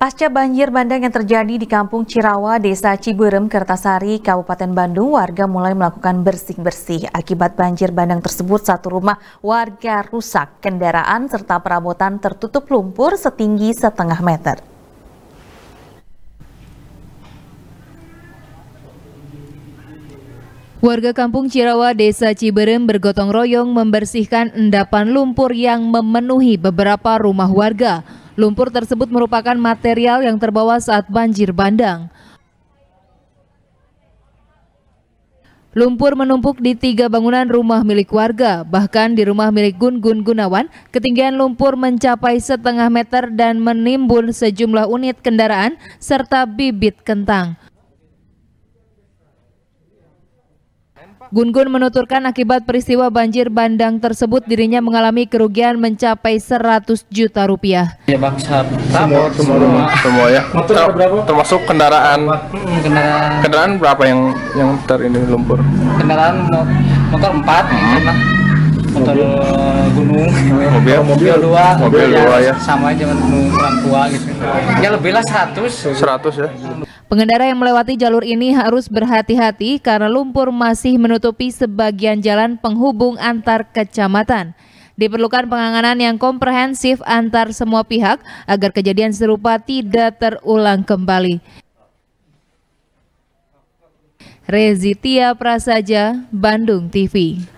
Pasca banjir bandang yang terjadi di Kampung Cirawa, Desa Ciburem, Kertasari, Kabupaten Bandung, warga mulai melakukan bersih-bersih. Akibat banjir bandang tersebut, satu rumah warga rusak, kendaraan serta perabotan tertutup lumpur setinggi setengah meter. Warga kampung Cirawa, Desa Ciberem bergotong royong membersihkan endapan lumpur yang memenuhi beberapa rumah warga. Lumpur tersebut merupakan material yang terbawa saat banjir bandang. Lumpur menumpuk di tiga bangunan rumah milik warga, bahkan di rumah milik Gun Gun Gunawan, ketinggian lumpur mencapai setengah meter dan menimbun sejumlah unit kendaraan serta bibit kentang. Gun-Gun menuturkan akibat peristiwa banjir bandang tersebut dirinya mengalami kerugian mencapai 100 juta rupiah. Ya bang, semua, semua, semua, semua ya. Termasuk kendaraan. Hmm, kendaraan. Kendaraan berapa yang yang ter ini lumpur? Kendaraan motor 4 hmm. motor mobil. Eh, gunung mobil mobil dua mobil dua ya iya, sama aja dengan orang tua gitu ya lebih lah 100 100 ya Pengendara yang melewati jalur ini harus berhati-hati karena lumpur masih menutupi sebagian jalan penghubung antar kecamatan. Diperlukan penanganan yang komprehensif antar semua pihak agar kejadian serupa tidak terulang kembali. Rezitia Prasaja, Bandung TV.